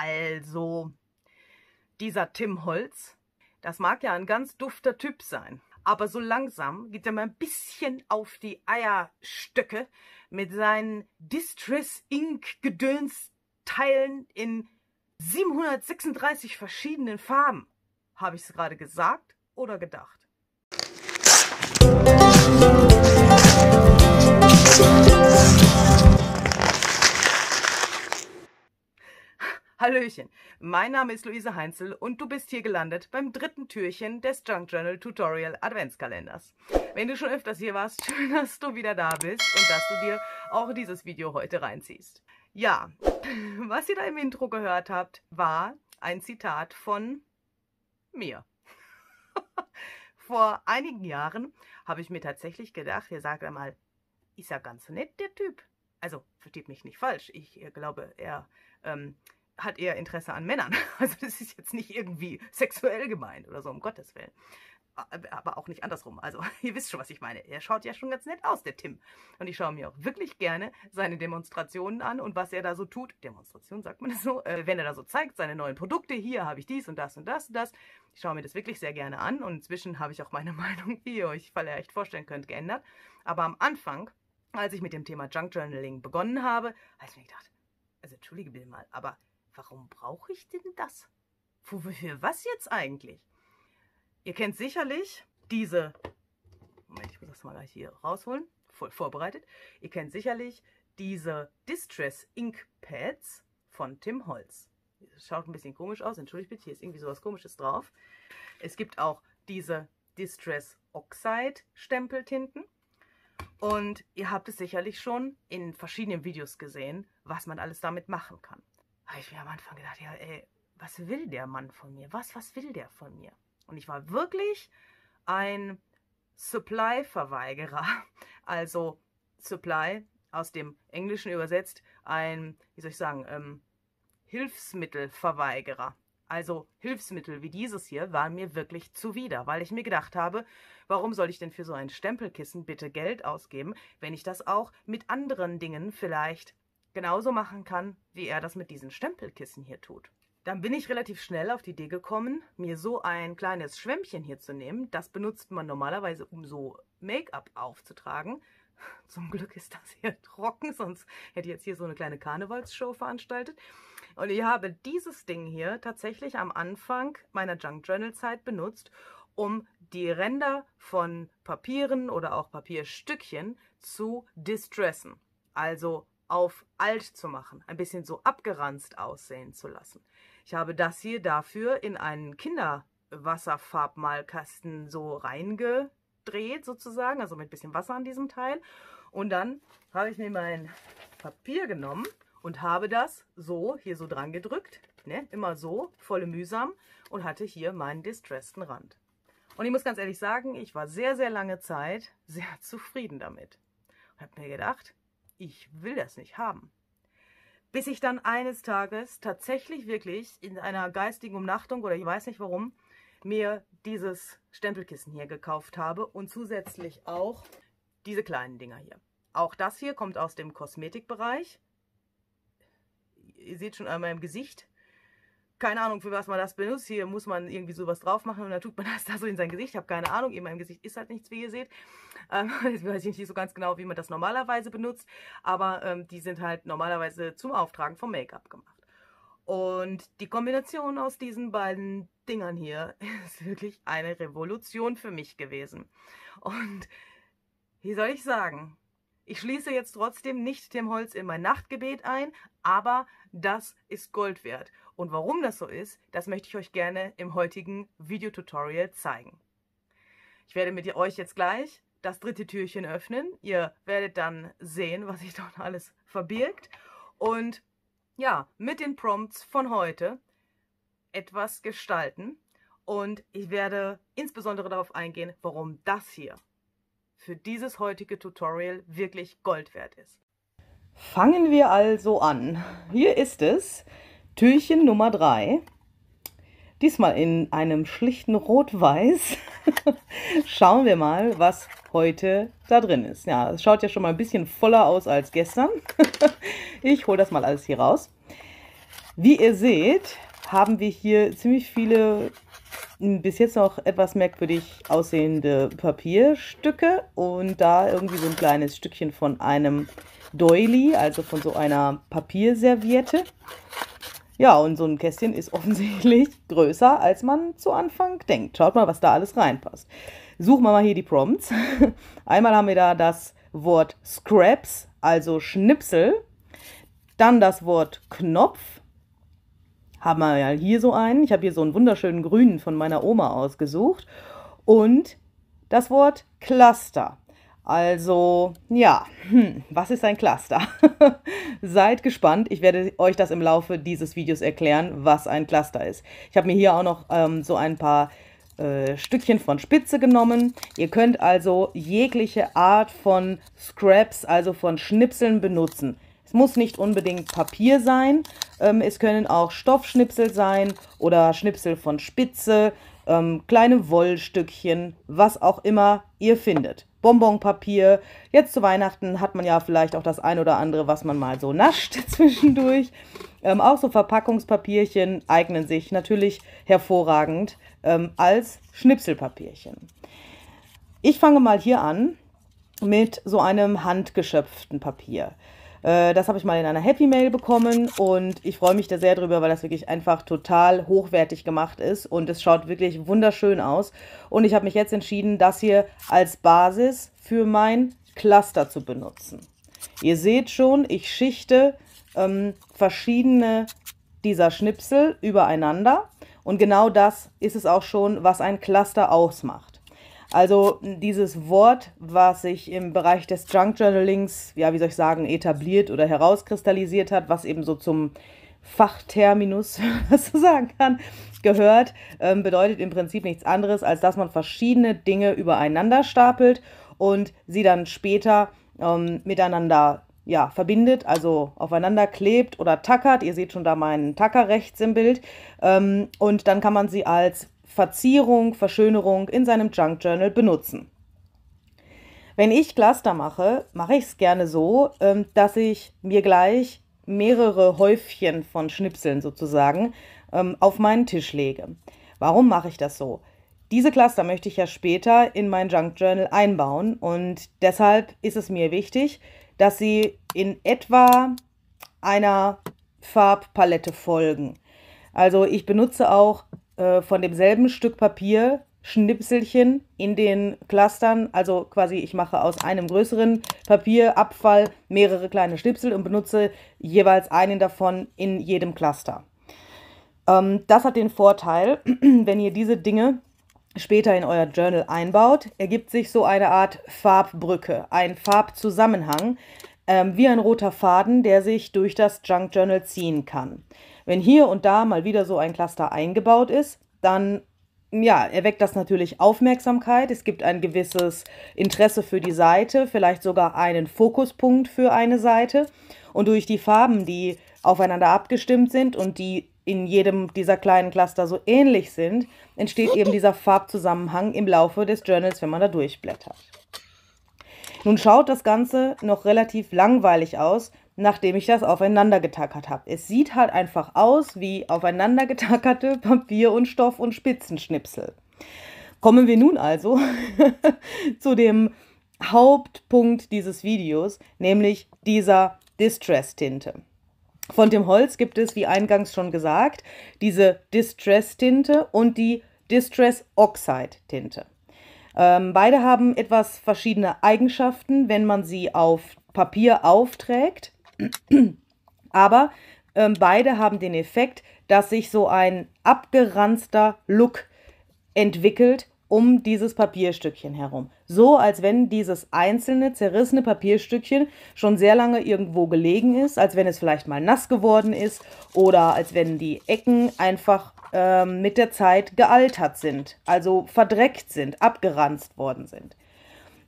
Also, dieser Tim Holz, das mag ja ein ganz dufter Typ sein. Aber so langsam geht er mal ein bisschen auf die Eierstöcke mit seinen Distress Ink Gedönsteilen in 736 verschiedenen Farben. Habe ich es gerade gesagt oder gedacht? Musik Hallöchen, mein Name ist Luise Heinzel und du bist hier gelandet beim dritten Türchen des Junk Journal Tutorial Adventskalenders. Wenn du schon öfters hier warst, schön, dass du wieder da bist und dass du dir auch dieses Video heute reinziehst. Ja, was ihr da im Intro gehört habt, war ein Zitat von mir. Vor einigen Jahren habe ich mir tatsächlich gedacht, ihr sagt einmal, ist ja ganz nett, der Typ. Also, versteht mich nicht falsch. Ich äh, glaube, er ähm, hat eher Interesse an Männern. Also das ist jetzt nicht irgendwie sexuell gemeint oder so, um Gottes Willen. Aber auch nicht andersrum. Also ihr wisst schon, was ich meine. Er schaut ja schon ganz nett aus, der Tim. Und ich schaue mir auch wirklich gerne seine Demonstrationen an und was er da so tut. Demonstration sagt man das so. Äh, wenn er da so zeigt, seine neuen Produkte, hier habe ich dies und das und das und das. Ich schaue mir das wirklich sehr gerne an und inzwischen habe ich auch meine Meinung, wie ihr euch vielleicht vorstellen könnt, geändert. Aber am Anfang, als ich mit dem Thema Junk Journaling begonnen habe, habe ich mir gedacht, also entschuldige bitte mal, aber Warum brauche ich denn das? Für was jetzt eigentlich? Ihr kennt sicherlich diese. Moment, ich muss das mal gleich hier rausholen. Voll vorbereitet. Ihr kennt sicherlich diese Distress Ink Pads von Tim Holz. Schaut ein bisschen komisch aus. Entschuldigt bitte, hier ist irgendwie sowas komisches drauf. Es gibt auch diese Distress Oxide Stempeltinten. Und ihr habt es sicherlich schon in verschiedenen Videos gesehen, was man alles damit machen kann habe ich mir am Anfang gedacht, ja, ey, was will der Mann von mir? Was, was will der von mir? Und ich war wirklich ein Supply-Verweigerer. Also Supply aus dem Englischen übersetzt ein, wie soll ich sagen, ähm, Hilfsmittelverweigerer. Also Hilfsmittel wie dieses hier waren mir wirklich zuwider, weil ich mir gedacht habe, warum soll ich denn für so ein Stempelkissen bitte Geld ausgeben, wenn ich das auch mit anderen Dingen vielleicht genauso machen kann, wie er das mit diesen Stempelkissen hier tut. Dann bin ich relativ schnell auf die Idee gekommen, mir so ein kleines Schwämmchen hier zu nehmen. Das benutzt man normalerweise, um so Make-up aufzutragen. Zum Glück ist das hier trocken, sonst hätte ich jetzt hier so eine kleine Karnevalsshow veranstaltet. Und ich habe dieses Ding hier tatsächlich am Anfang meiner Junk Journal Zeit benutzt, um die Ränder von Papieren oder auch Papierstückchen zu distressen. Also auf alt zu machen, ein bisschen so abgeranzt aussehen zu lassen. Ich habe das hier dafür in einen Kinderwasserfarbmalkasten so reingedreht sozusagen, also mit ein bisschen Wasser an diesem Teil. Und dann habe ich mir mein Papier genommen und habe das so hier so dran gedrückt, ne? immer so, volle mühsam und hatte hier meinen distressten Rand. Und ich muss ganz ehrlich sagen, ich war sehr, sehr lange Zeit sehr zufrieden damit. Ich habe mir gedacht, ich will das nicht haben. Bis ich dann eines Tages tatsächlich wirklich in einer geistigen Umnachtung oder ich weiß nicht warum, mir dieses Stempelkissen hier gekauft habe und zusätzlich auch diese kleinen Dinger hier. Auch das hier kommt aus dem Kosmetikbereich. Ihr seht schon einmal im Gesicht, keine Ahnung, für was man das benutzt. Hier muss man irgendwie sowas drauf machen und dann tut man das da so in sein Gesicht. Ich habe keine Ahnung, in meinem Gesicht ist halt nichts, wie ihr seht. Ähm, jetzt weiß ich nicht so ganz genau, wie man das normalerweise benutzt, aber ähm, die sind halt normalerweise zum Auftragen vom Make-up gemacht. Und die Kombination aus diesen beiden Dingern hier ist wirklich eine Revolution für mich gewesen. Und wie soll ich sagen, ich schließe jetzt trotzdem nicht dem Holz in mein Nachtgebet ein, aber das ist Gold wert. Und warum das so ist, das möchte ich euch gerne im heutigen Videotutorial zeigen. Ich werde mit euch jetzt gleich das dritte Türchen öffnen. Ihr werdet dann sehen, was sich dort alles verbirgt. Und ja, mit den Prompts von heute etwas gestalten. Und ich werde insbesondere darauf eingehen, warum das hier für dieses heutige Tutorial wirklich Gold wert ist. Fangen wir also an. Hier ist es. Türchen Nummer 3. Diesmal in einem schlichten Rot-Weiß. Schauen wir mal, was heute da drin ist. Ja, es schaut ja schon mal ein bisschen voller aus als gestern. ich hole das mal alles hier raus. Wie ihr seht, haben wir hier ziemlich viele hm, bis jetzt noch etwas merkwürdig aussehende Papierstücke und da irgendwie so ein kleines Stückchen von einem Doily, also von so einer Papierserviette. Ja, und so ein Kästchen ist offensichtlich größer, als man zu Anfang denkt. Schaut mal, was da alles reinpasst. Suchen wir mal hier die Prompts. Einmal haben wir da das Wort Scraps, also Schnipsel. Dann das Wort Knopf. Haben wir ja hier so einen. Ich habe hier so einen wunderschönen grünen von meiner Oma ausgesucht. Und das Wort Cluster. Also ja, hm, was ist ein Cluster? Seid gespannt, ich werde euch das im Laufe dieses Videos erklären, was ein Cluster ist. Ich habe mir hier auch noch ähm, so ein paar äh, Stückchen von Spitze genommen. Ihr könnt also jegliche Art von Scraps, also von Schnipseln benutzen. Es muss nicht unbedingt Papier sein, ähm, es können auch Stoffschnipsel sein oder Schnipsel von Spitze, ähm, kleine Wollstückchen, was auch immer ihr findet. Bonbonpapier. Jetzt zu Weihnachten hat man ja vielleicht auch das ein oder andere, was man mal so nascht zwischendurch. Ähm, auch so Verpackungspapierchen eignen sich natürlich hervorragend ähm, als Schnipselpapierchen. Ich fange mal hier an mit so einem handgeschöpften Papier. Äh, das habe ich mal in einer Happy Mail bekommen und ich freue mich da sehr drüber, weil das wirklich einfach total hochwertig gemacht ist und es schaut wirklich wunderschön aus. Und ich habe mich jetzt entschieden, das hier als Basis für mein Cluster zu benutzen. Ihr seht schon, ich schichte ähm, verschiedene dieser Schnipsel übereinander und genau das ist es auch schon, was ein Cluster ausmacht. Also dieses Wort, was sich im Bereich des Junk Journalings, ja, wie soll ich sagen, etabliert oder herauskristallisiert hat, was eben so zum Fachterminus, was man sagen kann, gehört, ähm, bedeutet im Prinzip nichts anderes, als dass man verschiedene Dinge übereinander stapelt und sie dann später ähm, miteinander ja, verbindet, also aufeinander klebt oder tackert. Ihr seht schon da meinen Tacker rechts im Bild. Ähm, und dann kann man sie als Verzierung, Verschönerung in seinem Junk Journal benutzen. Wenn ich Cluster mache, mache ich es gerne so, ähm, dass ich mir gleich mehrere Häufchen von Schnipseln sozusagen ähm, auf meinen Tisch lege. Warum mache ich das so? Diese Cluster möchte ich ja später in mein Junk Journal einbauen und deshalb ist es mir wichtig, dass sie in etwa einer Farbpalette folgen. Also ich benutze auch äh, von demselben Stück Papier Schnipselchen in den Clustern. Also quasi, ich mache aus einem größeren Papierabfall mehrere kleine Schnipsel und benutze jeweils einen davon in jedem Cluster. Ähm, das hat den Vorteil, wenn ihr diese Dinge später in euer Journal einbaut, ergibt sich so eine Art Farbbrücke, ein Farbzusammenhang, ähm, wie ein roter Faden, der sich durch das Junk Journal ziehen kann. Wenn hier und da mal wieder so ein Cluster eingebaut ist, dann ja, erweckt das natürlich Aufmerksamkeit. Es gibt ein gewisses Interesse für die Seite, vielleicht sogar einen Fokuspunkt für eine Seite. Und durch die Farben, die aufeinander abgestimmt sind und die in jedem dieser kleinen Cluster so ähnlich sind, entsteht eben dieser Farbzusammenhang im Laufe des Journals, wenn man da durchblättert. Nun schaut das Ganze noch relativ langweilig aus, nachdem ich das aufeinander getackert habe. Es sieht halt einfach aus wie aufeinander getackerte Papier und Stoff und Spitzenschnipsel. Kommen wir nun also zu dem Hauptpunkt dieses Videos, nämlich dieser Distress-Tinte. Von dem Holz gibt es, wie eingangs schon gesagt, diese Distress-Tinte und die Distress-Oxide-Tinte. Ähm, beide haben etwas verschiedene Eigenschaften, wenn man sie auf Papier aufträgt. Aber ähm, beide haben den Effekt, dass sich so ein abgeranzter Look entwickelt um dieses Papierstückchen herum. So, als wenn dieses einzelne zerrissene Papierstückchen schon sehr lange irgendwo gelegen ist, als wenn es vielleicht mal nass geworden ist oder als wenn die Ecken einfach ähm, mit der Zeit gealtert sind, also verdreckt sind, abgeranzt worden sind.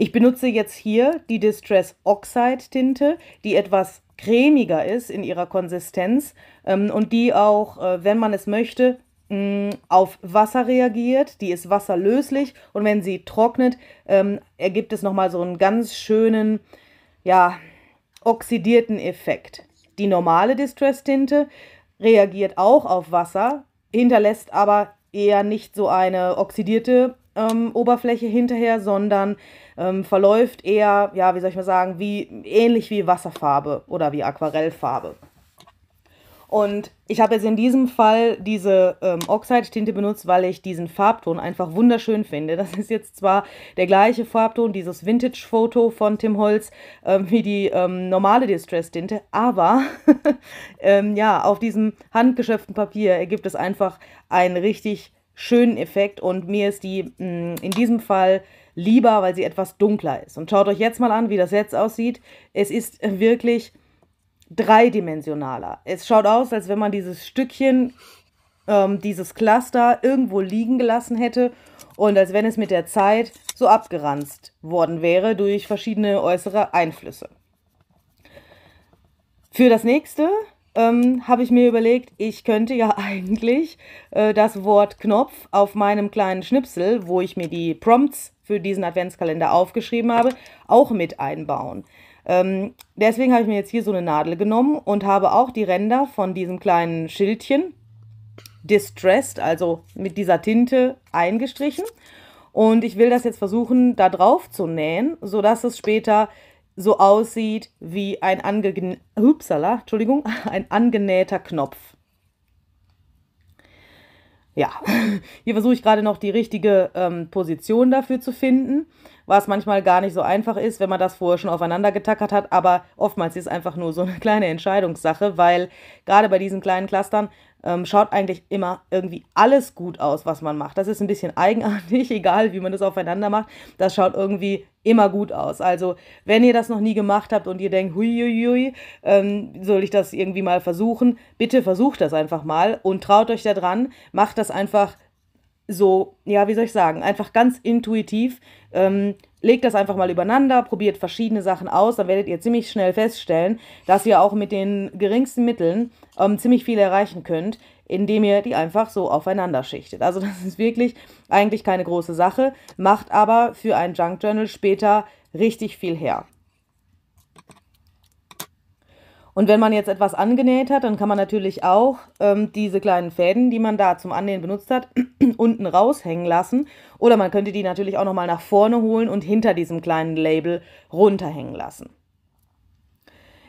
Ich benutze jetzt hier die Distress Oxide Tinte, die etwas cremiger ist in ihrer Konsistenz ähm, und die auch, äh, wenn man es möchte, mh, mm, auf Wasser reagiert. Die ist wasserlöslich und wenn sie trocknet, ähm, ergibt es nochmal so einen ganz schönen, ja, oxidierten Effekt. Die normale Distress-Tinte reagiert auch auf Wasser, hinterlässt aber eher nicht so eine oxidierte ähm, Oberfläche hinterher, sondern ähm, verläuft eher, ja, wie soll ich mal sagen, wie ähnlich wie Wasserfarbe oder wie Aquarellfarbe. Und ich habe jetzt in diesem Fall diese ähm, Oxide-Tinte benutzt, weil ich diesen Farbton einfach wunderschön finde. Das ist jetzt zwar der gleiche Farbton, dieses Vintage-Foto von Tim Holz, ähm, wie die ähm, normale Distress-Tinte, aber ähm, ja, auf diesem handgeschöpften Papier ergibt es einfach ein richtig schönen Effekt und mir ist die mh, mm, in diesem Fall lieber, weil sie etwas dunkler ist. Und schaut euch jetzt mal an, wie das jetzt aussieht. Es ist wirklich dreidimensionaler. Es schaut aus, als wenn man dieses Stückchen, ähm, dieses Cluster irgendwo liegen gelassen hätte und als wenn es mit der Zeit so abgeranzt worden wäre durch verschiedene äußere Einflüsse. Für das nächste ähm, habe ich mir überlegt, ich könnte ja eigentlich äh, das Wort Knopf auf meinem kleinen Schnipsel, wo ich mir die Prompts für diesen Adventskalender aufgeschrieben habe, auch mit einbauen. Ähm, deswegen habe ich mir jetzt hier so eine Nadel genommen und habe auch die Ränder von diesem kleinen Schildchen distressed, also mit dieser Tinte eingestrichen. Und ich will das jetzt versuchen, da drauf zu nähen, sodass es später so aussieht wie ein, ange Upsala, Entschuldigung, ein angenähter Knopf. Ja, hier versuche ich gerade noch die richtige ähm, Position dafür zu finden, was manchmal gar nicht so einfach ist, wenn man das vorher schon aufeinander getackert hat. Aber oftmals ist es einfach nur so eine kleine Entscheidungssache, weil gerade bei diesen kleinen Clustern ähm, schaut eigentlich immer irgendwie alles gut aus, was man macht. Das ist ein bisschen eigenartig, egal wie man das aufeinander macht. Das schaut irgendwie immer gut aus. Also wenn ihr das noch nie gemacht habt und ihr denkt, huiuiui, ähm, soll ich das irgendwie mal versuchen, bitte versucht das einfach mal und traut euch da dran, macht das einfach so, ja, wie soll ich sagen, einfach ganz intuitiv. Ähm, legt das einfach mal übereinander, probiert verschiedene Sachen aus, dann werdet ihr ziemlich schnell feststellen, dass ihr auch mit den geringsten Mitteln ähm, ziemlich viel erreichen könnt, indem ihr die einfach so aufeinander schichtet. Also das ist wirklich eigentlich keine große Sache, macht aber für ein Junk Journal später richtig viel her. Und wenn man jetzt etwas angenäht hat, dann kann man natürlich auch ähm, diese kleinen Fäden, die man da zum Annähen benutzt hat, unten raushängen lassen. Oder man könnte die natürlich auch nochmal nach vorne holen und hinter diesem kleinen Label runterhängen lassen.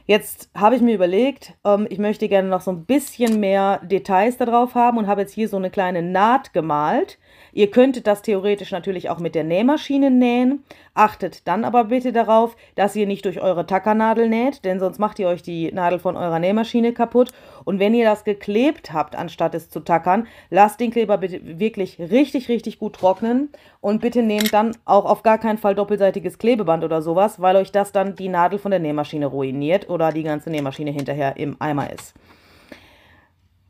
Jetzt habe ich mir überlegt, ähm, ich möchte gerne noch so ein bisschen mehr Details darauf haben und habe jetzt hier so eine kleine Naht gemalt. Ihr könntet das theoretisch natürlich auch mit der Nähmaschine nähen. Achtet dann aber bitte darauf, dass ihr nicht durch eure Tackernadel näht, denn sonst macht ihr euch die Nadel von eurer Nähmaschine kaputt. Und wenn ihr das geklebt habt, anstatt es zu tackern, lasst den Kleber bitte wirklich richtig, richtig gut trocknen und bitte nehmt dann auch auf gar keinen Fall doppelseitiges Klebeband oder sowas, weil euch das dann die Nadel von der Nähmaschine ruiniert oder die ganze Nähmaschine hinterher im Eimer ist.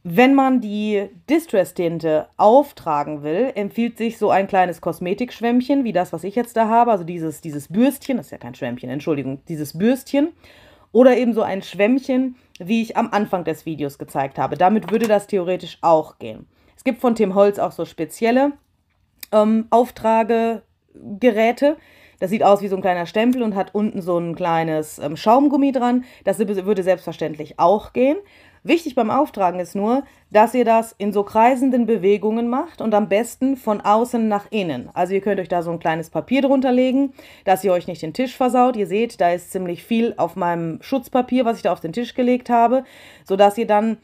Wenn man die Distress-Tinte auftragen will, empfiehlt sich so ein kleines Kosmetikschwämmchen, wie das, was ich jetzt da habe, also dieses, dieses Bürstchen, das ist ja kein Schwämmchen, Entschuldigung, dieses Bürstchen oder eben so ein Schwämmchen, wie ich am Anfang des Videos gezeigt habe. Damit würde das theoretisch auch gehen. Es gibt von Tim Holz auch so spezielle ähm, Auftragegeräte, das sieht aus wie so ein kleiner Stempel und hat unten so ein kleines ähm, Schaumgummi dran. Das würde selbstverständlich auch gehen. Wichtig beim Auftragen ist nur, dass ihr das in so kreisenden Bewegungen macht und am besten von außen nach innen. Also ihr könnt euch da so ein kleines Papier drunter legen, dass ihr euch nicht den Tisch versaut. Ihr seht, da ist ziemlich viel auf meinem Schutzpapier, was ich da auf den Tisch gelegt habe, sodass ihr dann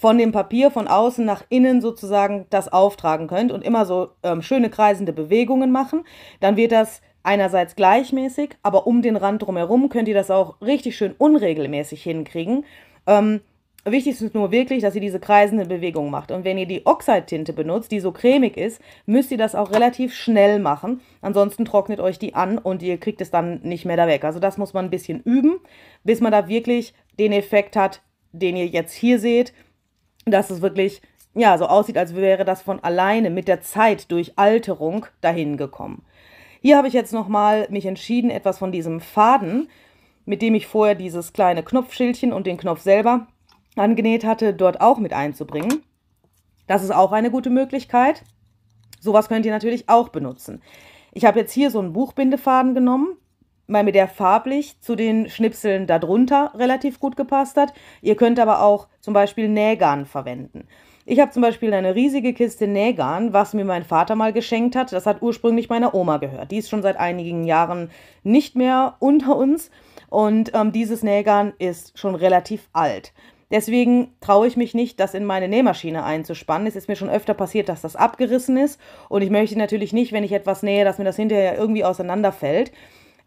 von dem Papier von außen nach innen sozusagen das auftragen könnt und immer so ähm, schöne kreisende Bewegungen machen. Dann wird das einerseits gleichmäßig, aber um den Rand drumherum könnt ihr das auch richtig schön unregelmäßig hinkriegen. Ähm, Wichtig ist nur wirklich, dass ihr diese kreisende Bewegung macht. Und wenn ihr die Oxide-Tinte benutzt, die so cremig ist, müsst ihr das auch relativ schnell machen. Ansonsten trocknet euch die an und ihr kriegt es dann nicht mehr da weg. Also das muss man ein bisschen üben, bis man da wirklich den Effekt hat, den ihr jetzt hier seht, dass es wirklich ja, so aussieht, als wäre das von alleine mit der Zeit durch Alterung dahin gekommen. Hier habe ich jetzt nochmal mich entschieden, etwas von diesem Faden, mit dem ich vorher dieses kleine Knopfschildchen und den Knopf selber angenäht hatte, dort auch mit einzubringen. Das ist auch eine gute Möglichkeit. Sowas könnt ihr natürlich auch benutzen. Ich habe jetzt hier so einen Buchbindefaden genommen, weil mir der farblich zu den Schnipseln darunter relativ gut gepasst hat. Ihr könnt aber auch zum Beispiel Nähgarn verwenden. Ich habe zum Beispiel eine riesige Kiste Nähgarn, was mir mein Vater mal geschenkt hat. Das hat ursprünglich meiner Oma gehört. Die ist schon seit einigen Jahren nicht mehr unter uns. Und ähm, dieses Nähgarn ist schon relativ alt. Deswegen traue ich mich nicht, das in meine Nähmaschine einzuspannen. Es ist mir schon öfter passiert, dass das abgerissen ist. Und ich möchte natürlich nicht, wenn ich etwas nähe, dass mir das hinterher irgendwie auseinanderfällt.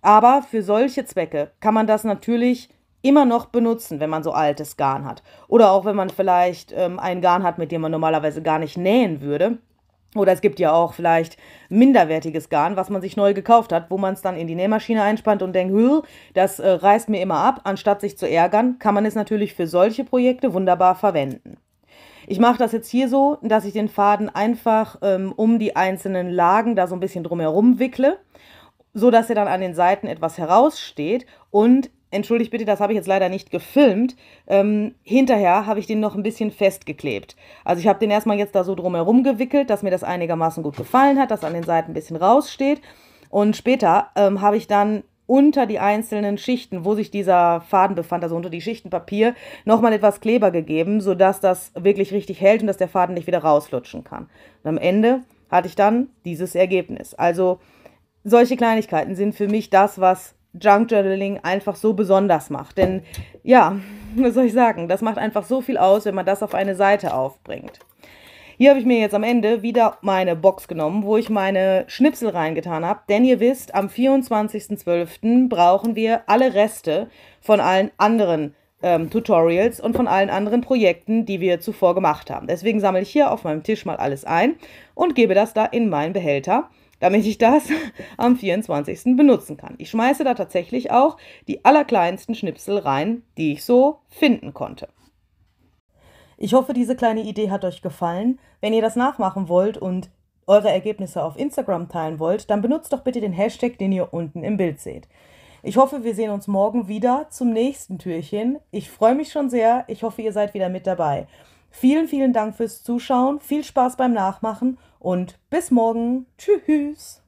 Aber für solche Zwecke kann man das natürlich immer noch benutzen, wenn man so altes Garn hat. Oder auch wenn man vielleicht ähm, ein Garn hat, mit dem man normalerweise gar nicht nähen würde. Oder es gibt ja auch vielleicht minderwertiges Garn, was man sich neu gekauft hat, wo man es dann in die Nähmaschine einspannt und denkt, das äh, reißt mir immer ab. Anstatt sich zu ärgern, kann man es natürlich für solche Projekte wunderbar verwenden. Ich mache das jetzt hier so, dass ich den Faden einfach ähm, um die einzelnen Lagen da so ein bisschen drumherum wickle, so dass er dann an den Seiten etwas heraussteht und entschuldigt bitte, das habe ich jetzt leider nicht gefilmt. Ähm, hinterher habe ich den noch ein bisschen festgeklebt. Also ich habe den erstmal jetzt da so drumherum gewickelt, dass mir das einigermaßen gut gefallen hat, dass an den Seiten ein bisschen raussteht. Und später ähm, habe ich dann unter die einzelnen Schichten, wo sich dieser Faden befand, also unter die Schichten Papier, nochmal etwas Kleber gegeben, sodass das wirklich richtig hält und dass der Faden nicht wieder rauslutschen kann. Und am Ende hatte ich dann dieses Ergebnis. Also solche Kleinigkeiten sind für mich das, was Junk Journaling einfach so besonders macht. Denn ja, was soll ich sagen, das macht einfach so viel aus, wenn man das auf eine Seite aufbringt. Hier habe ich mir jetzt am Ende wieder meine Box genommen, wo ich meine Schnipsel reingetan habe. Denn ihr wisst, am 24.12. brauchen wir alle Reste von allen anderen ähm, Tutorials und von allen anderen Projekten, die wir zuvor gemacht haben. Deswegen sammle ich hier auf meinem Tisch mal alles ein und gebe das da in meinen Behälter damit ich das am 24. benutzen kann. Ich schmeiße da tatsächlich auch die allerkleinsten Schnipsel rein, die ich so finden konnte. Ich hoffe, diese kleine Idee hat euch gefallen. Wenn ihr das nachmachen wollt und eure Ergebnisse auf Instagram teilen wollt, dann benutzt doch bitte den Hashtag, den ihr unten im Bild seht. Ich hoffe, wir sehen uns morgen wieder zum nächsten Türchen. Ich freue mich schon sehr. Ich hoffe, ihr seid wieder mit dabei. Vielen, vielen Dank fürs Zuschauen. Viel Spaß beim Nachmachen und bis morgen. Tschüss.